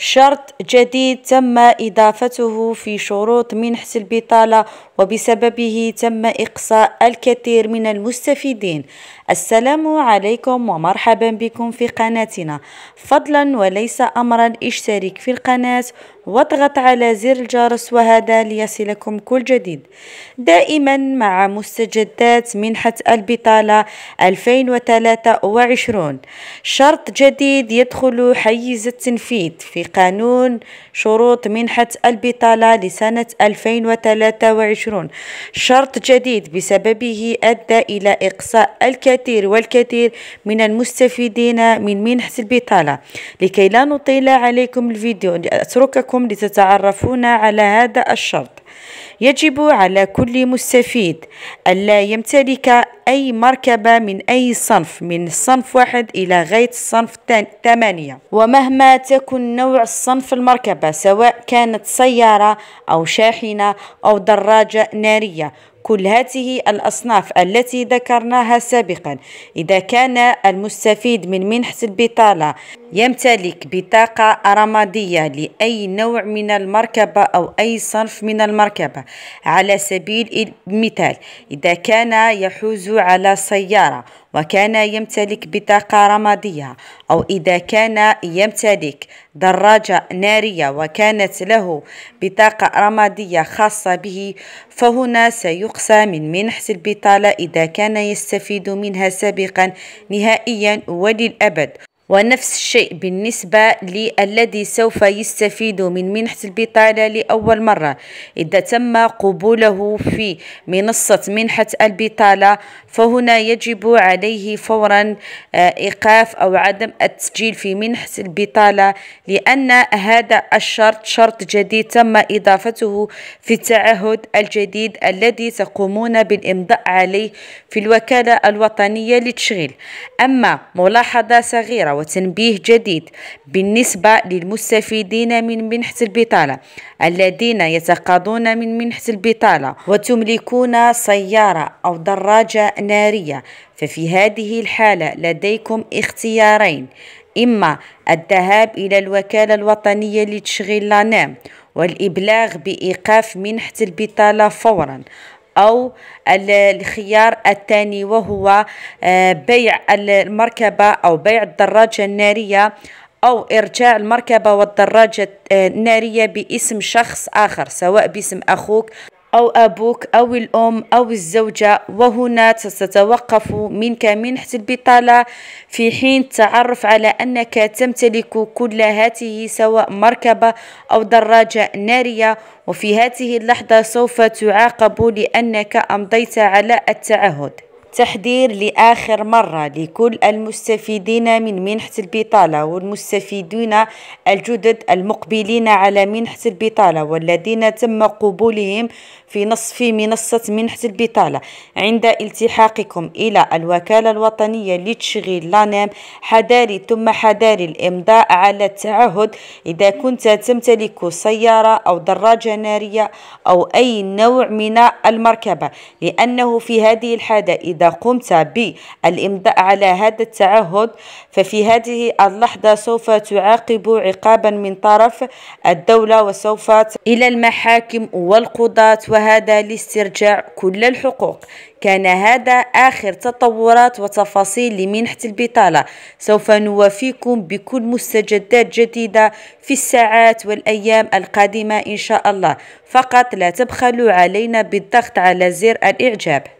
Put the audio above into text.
شرط جديد تم إضافته في شروط منح البطالة وبسببه تم إقصاء الكثير من المستفيدين السلام عليكم ومرحبا بكم في قناتنا فضلا وليس أمرا اشترك في القناة واضغط على زر الجرس وهذا ليصلكم كل جديد دائما مع مستجدات منحة البطالة 2023 شرط جديد يدخل حيز التنفيذ في قانون شروط منحة البطالة لسنة 2023 شرط جديد بسببه أدى إلى إقصاء الكثير والكثير من المستفيدين من منحة البطالة لكي لا نطيل عليكم الفيديو أترككم لتتعرفون على هذا الشرط يجب على كل مستفيد ألا يمتلك أي مركبة من أي صنف من صنف واحد إلى غاية الصنف ثمانية ومهما تكن نوع الصنف المركبة سواء كانت سيارة أو شاحنة أو دراجة نارية كل هذه الأصناف التي ذكرناها سابقا إذا كان المستفيد من منحة البطالة يمتلك بطاقة رمادية لأي نوع من المركبة أو أي صنف من المركبة المركبة على سبيل المثال إذا كان يحوز على سيارة وكان يمتلك بطاقة رمادية أو إذا كان يمتلك دراجة نارية وكانت له بطاقة رمادية خاصة به فهنا سيقصى من منحة البطالة إذا كان يستفيد منها سابقا نهائيا وللأبد ونفس الشيء بالنسبة للذي سوف يستفيد من منحة البطالة لأول مرة إذا تم قبوله في منصة منحة البطالة فهنا يجب عليه فورا آه، إيقاف أو عدم التسجيل في منحة البطالة لأن هذا الشرط شرط جديد تم إضافته في التعهد الجديد الذي تقومون بالإمضاء عليه في الوكالة الوطنية للتشغيل أما ملاحظة صغيرة وتنبيه جديد بالنسبة للمستفيدين من منحة البطالة الذين يتقاضون من منحة البطالة وتملكون سيارة أو دراجة نارية ففي هذه الحالة لديكم اختيارين إما الذهاب إلى الوكالة الوطنية لتشغيل لانام والإبلاغ بإيقاف منحة البطالة فورا أو الخيار الثاني وهو آه، بيع المركبة أو بيع الدراجة النارية أو إرجاع المركبة والدراجة آه، النارية باسم شخص آخر سواء باسم أخوك أو أبوك أو الأم أو الزوجة وهنا ستتوقف منك منحة البطالة في حين التعرف على أنك تمتلك كل هاته سواء مركبة أو دراجة نارية وفي هذه اللحظة سوف تعاقب لأنك أمضيت على التعهد تحذير لآخر مرة لكل المستفيدين من منحة البطالة والمستفيدين الجدد المقبلين على منحة البطالة والذين تم قبولهم في نصف منصة منحة البطالة عند التحاقكم إلى الوكالة الوطنية لتشغيل لانام حذاري ثم حذاري الإمضاء على التعهد إذا كنت تمتلك سيارة أو دراجة نارية أو أي نوع من المركبة لأنه في هذه الحالة إذا إذا قمت بالإمضاء على هذا التعهد ففي هذه اللحظة سوف تعاقب عقابا من طرف الدولة وسوف إلى المحاكم والقضاة وهذا لاسترجاع كل الحقوق كان هذا آخر تطورات وتفاصيل لمنحة البطالة سوف نوافيكم بكل مستجدات جديدة في الساعات والأيام القادمة إن شاء الله فقط لا تبخلوا علينا بالضغط على زر الإعجاب